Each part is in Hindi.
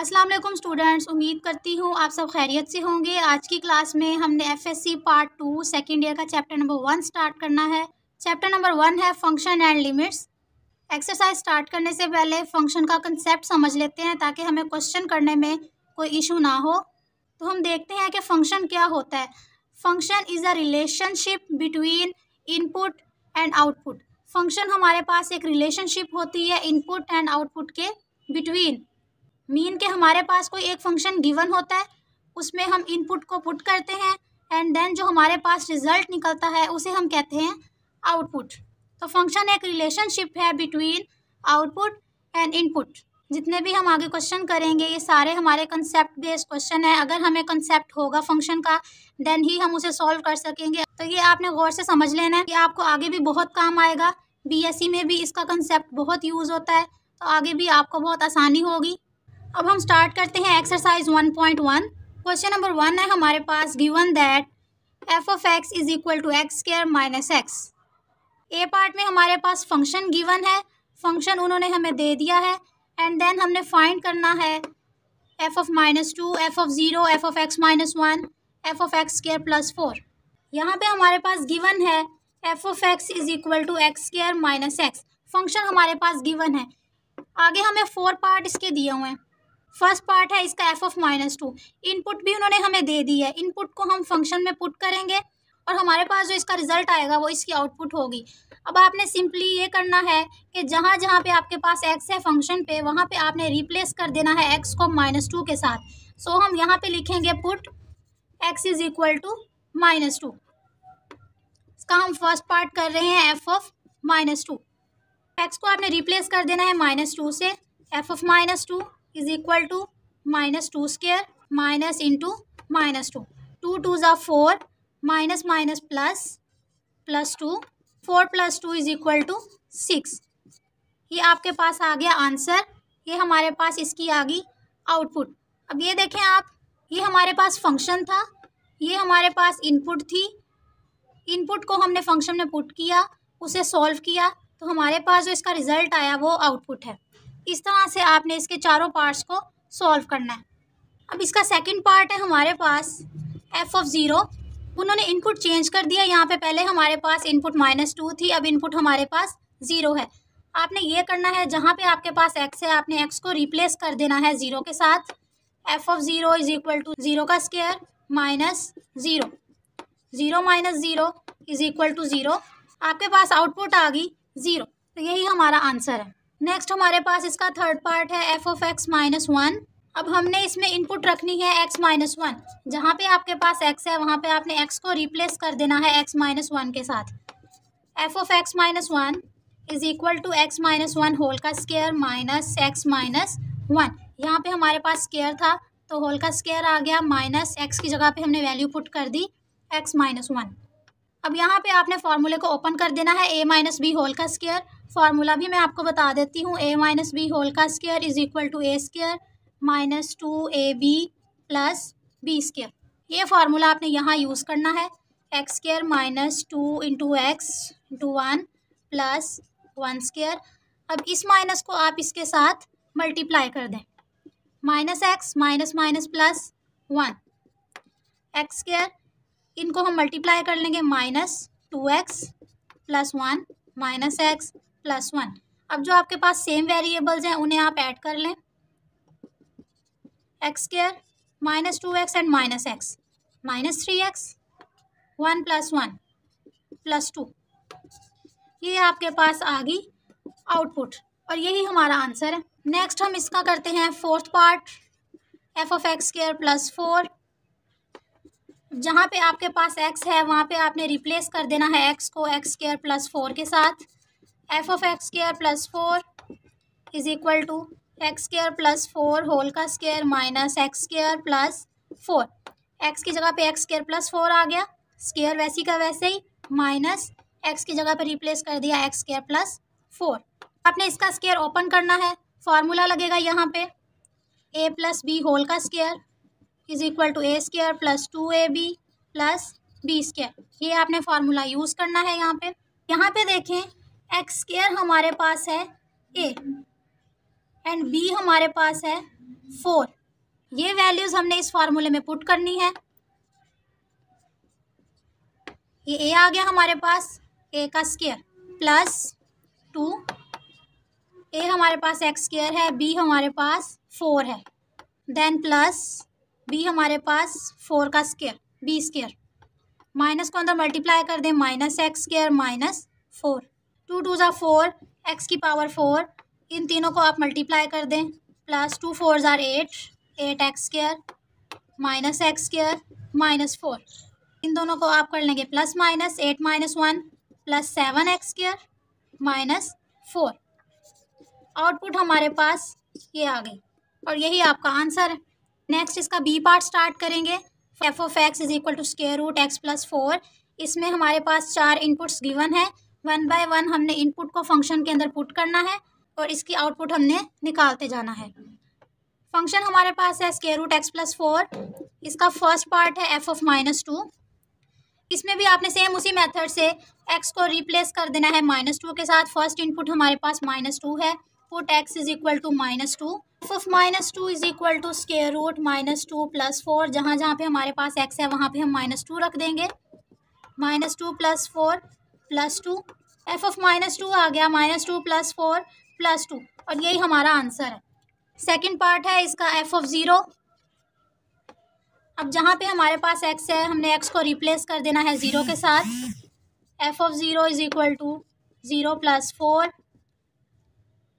अस्सलाम वालेकुम स्टूडेंट्स उम्मीद करती हूँ आप सब खैरियत से होंगे आज की क्लास में हमने FSC part two second year का चैप्टर नंबर वन स्टार्ट करना है चैप्टर नंबर वन है function and limits exercise start करने से पहले फंक्शन का कंसेप्ट समझ लेते हैं ताकि हमें क्वेश्चन करने में कोई इशू ना हो तो हम देखते हैं कि फंक्शन क्या होता है function is a relationship between input and output function हमारे पास एक रिलेशनशिप होती है इनपुट एंड आउटपुट के बिटवीन मीन के हमारे पास कोई एक फंक्शन गिवन होता है उसमें हम इनपुट को पुट करते हैं एंड देन जो हमारे पास रिजल्ट निकलता है उसे हम कहते हैं आउटपुट तो फंक्शन एक रिलेशनशिप है बिटवीन आउटपुट एंड इनपुट जितने भी हम आगे क्वेश्चन करेंगे ये सारे हमारे कंसेप्ट बेस्ड क्वेश्चन है अगर हमें कंसेप्ट होगा फंक्शन का देन ही हम उसे सॉल्व कर सकेंगे तो ये आपने गौर से समझ लेना है कि आपको आगे भी बहुत काम आएगा बीएससी e में भी इसका कंसेप्ट बहुत यूज़ होता है तो आगे भी आपको बहुत आसानी होगी अब हम स्टार्ट करते हैं exercise one point one question number one है हमारे पास given that F of x is equal to X square minus X A part में हमारे पास फंक्शन गिवन है फंक्शन उन्होंने हमें दे दिया है एंड देन हमने फाइंड करना है F of minus two F of zero F of x minus one F of x square plus four यहाँ पर हमारे पास गिवन है F of x is equal to X square minus X function हमारे पास गिवन है आगे हमें फोर पार्ट इसके दिए हुए हैं फर्स्ट पार्ट है इसका F of minus two input भी उन्होंने हमें दे दी है इनपुट को हम फंक्शन में पुट करेंगे और हमारे पास जो इसका रिजल्ट आएगा वो इसकी आउटपुट होगी अब आपने सिंपली ये करना है कि जहाँ जहाँ पे आपके पास एक्स है फंक्शन पे वहाँ पे आपने रिप्लेस कर देना है एक्स को माइनस टू के साथ सो हम यहाँ पे लिखेंगे put x is equal to minus two इसका हम फर्स्ट पार्ट कर रहे हैं F of minus two X को आपने रिप्लेस कर देना है माइनस टू से F of minus two is equal to minus two square minus into minus two two two ज़ा four minus minus plus plus two four plus two is equal to six ये आपके पास आ गया आंसर ये हमारे पास इसकी आ गई आउटपुट अब ये देखें आप ये हमारे पास फंक्शन था ये हमारे पास इनपुट थी इनपुट को हमने फंक्शन में पुट किया उसे सॉल्व किया तो हमारे पास जो इसका रिज़ल्ट आया वो आउटपुट है इस तरह से आपने इसके चारों पार्ट्स को सॉल्व करना है अब इसका सेकंड पार्ट है हमारे पास एफ ऑफ ज़ीरो उन्होंने इनपुट चेंज कर दिया यहाँ पे पहले हमारे पास इनपुट माइनस टू थी अब इनपुट हमारे पास ज़ीरो है आपने ये करना है जहाँ पे आपके पास एक्स है आपने एक्स को रिप्लेस कर देना है ज़ीरो के साथ F of zero is equal to zero का square minus zero zero minus zero is equal to zero आपके पास आउटपुट आ गई ज़ीरो तो यही हमारा आंसर है नेक्स्ट हमारे पास इसका थर्ड पार्ट है F of x minus one अब हमने इसमें इनपुट रखनी है एक्स माइनस वन जहाँ पे आपके पास एक्स है वहाँ पे आपने एक्स को रिप्लेस कर देना है एक्स माइनस वन के साथ F of x minus one is equal to x minus one whole का square minus X minus one यहाँ पे हमारे पास स्केयर था तो होल का स्केयर आ गया माइनस एक्स की जगह पे हमने वैल्यू पुट कर दी एक्स माइनस वन अब यहाँ पे आपने फार्मूले को ओपन कर देना है ए माइनस बी होल का स्केयर फार्मूला भी मैं आपको बता देती हूँ ए माइनस बी होल का square is equal to A square minus two A B plus B square ये फार्मूला आपने यहाँ यूज़ करना है x square minus two into X into one plus one square अब इस माइनस को आप इसके साथ मल्टीप्लाई कर दें minus X minus minus plus one X square इनको हम मल्टीप्लाई कर लेंगे minus two X plus one minus X plus one अब जो आपके पास सेम वेरिएबल्स हैं उन्हें आप ऐड कर लें X square minus two X and minus X minus three X one plus one plus two ये आपके पास आ गई आउटपुट और यही हमारा आंसर है नेक्स्ट हम इसका करते हैं fourth part F of x square plus four जहाँ पे आपके पास x है वहाँ पे आपने रिप्लेस कर देना है x को एक्स स्केयर प्लस फोर के साथ F of x square plus four is equal to X square plus four whole का square minus x square plus four x की जगह पे एक्स स्केयर प्लस फोर आ गया स्केयर वैसी का वैसे ही माइनस एक्स की जगह पे रिप्लेस कर दिया एक्स स्केयर प्लस फोर आपने इसका स्केयर ओपन करना है फार्मूला लगेगा यहाँ पे ए प्लस बी होल का square is equal to A square plus two A B plus B square ये आपने फार्मूला यूज़ करना है यहाँ पे यहाँ पे देखें एक्स स्केयर हमारे पास है ए एंड बी हमारे पास है फोर ये वैल्यूज़ हमने इस फार्मूले में पुट करनी है ये ए आ गया हमारे पास ए का स्केयर प्लस टू ए हमारे पास एक्स स्केयर है बी हमारे पास फोर है देन प्लस बी हमारे पास फोर का स्केयर बी स्केयर माइनस को अंदर मल्टीप्लाई कर दें minus x square minus four two two ज़ा फोर एक्स की पावर फोर इन तीनों को आप मल्टीप्लाई कर दें प्लस टू फोर ज़ार eight eight x square minus x square minus four इन दोनों को आप कर लेंगे plus minus eight minus one plus seven x square minus four output हमारे पास ये आ गई और यही आपका आंसर है नेक्स्ट इसका बी पार्ट स्टार्ट करेंगे f of x is equal to square root x plus four इसमें हमारे पास चार इनपुट्स गिवन है वन बाय वन हमने इनपुट को फंक्शन के अंदर पुट करना है और इसकी आउटपुट हमने निकालते जाना है फंक्शन हमारे पास है square root x plus four इसका फर्स्ट पार्ट है एफ ऑफ माइनस टू इसमें भी आपने सेम उसी मेथड से एक्स को रिप्लेस कर देना है माइनस टू के साथ फर्स्ट इनपुट हमारे पास माइनस टू है put x is equal to minus two F of minus two is equal to square root minus two plus four जहाँ जहाँ पे हमारे पास एक्स है वहाँ पे हम माइनस टू रख देंगे minus two plus four plus two F of minus two आ गया minus two plus four plus two और यही हमारा आंसर है सेकेंड पार्ट है इसका एफ ऑफ ज़ीरो अब जहाँ पे हमारे पास एक्स है हमने एक्स को रिप्लेस कर देना है ज़ीरो के साथ F of zero is equal to zero plus four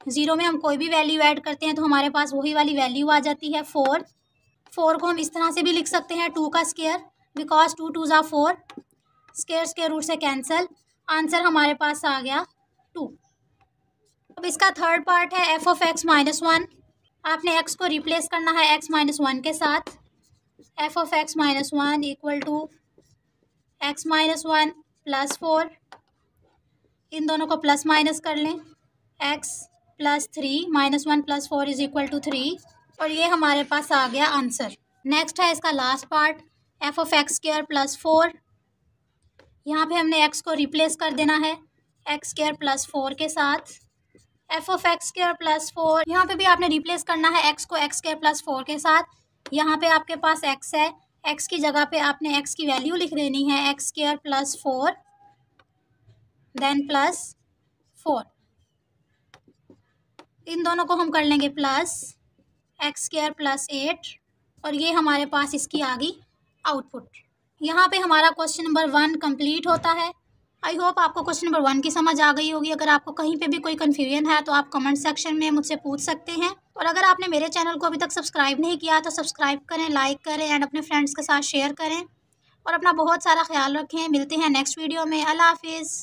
zero में हम कोई भी वैल्यू ऐड करते हैं तो हमारे पास वही वाली वैल्यू आ जाती है फोर फोर को हम इस तरह से भी लिख सकते हैं टू का स्केयर बिकॉज टू टू ज़ा फोर स्केयर स्केयर रूट से कैंसिल आंसर हमारे पास आ गया टू अब इसका थर्ड पार्ट है F of x minus one आपने एक्स को रिप्लेस करना है एक्स माइनस वन के साथ F of x minus one equal to x minus one plus four इन दोनों को प्लस माइनस कर लें x plus three minus one plus four is equal to three और ये हमारे पास आ गया आंसर नेक्स्ट है इसका last part F of x square plus four यहाँ पर हमने एक्स को रिप्लेस कर देना है एक्स स्केयर प्लस फोर के साथ F of x square plus four यहाँ पर भी आपने रिप्लेस करना है एक्स को एक्स स्केयर प्लस फोर के साथ यहाँ पर आपके पास एक्स है एक्स की जगह पर आपने एक्स की वैल्यू लिख देनी है x square plus four then plus four इन दोनों को हम कर लेंगे plus x square plus eight और ये हमारे पास इसकी आ गई आउटपुट यहाँ पे हमारा क्वेश्चन नंबर वन कंप्लीट होता है आई होप आपको क्वेश्चन नंबर वन की समझ आ गई होगी अगर आपको कहीं पे भी कोई कन्फ्यूजन है तो आप कमेंट सेक्शन में मुझसे पूछ सकते हैं और अगर आपने मेरे चैनल को अभी तक सब्सक्राइब नहीं किया तो सब्सक्राइब करें लाइक करें एंड अपने फ्रेंड्स के साथ शेयर करें और अपना बहुत सारा ख्याल रखें मिलते हैं नेक्स्ट वीडियो में अल्लाह हाफिज़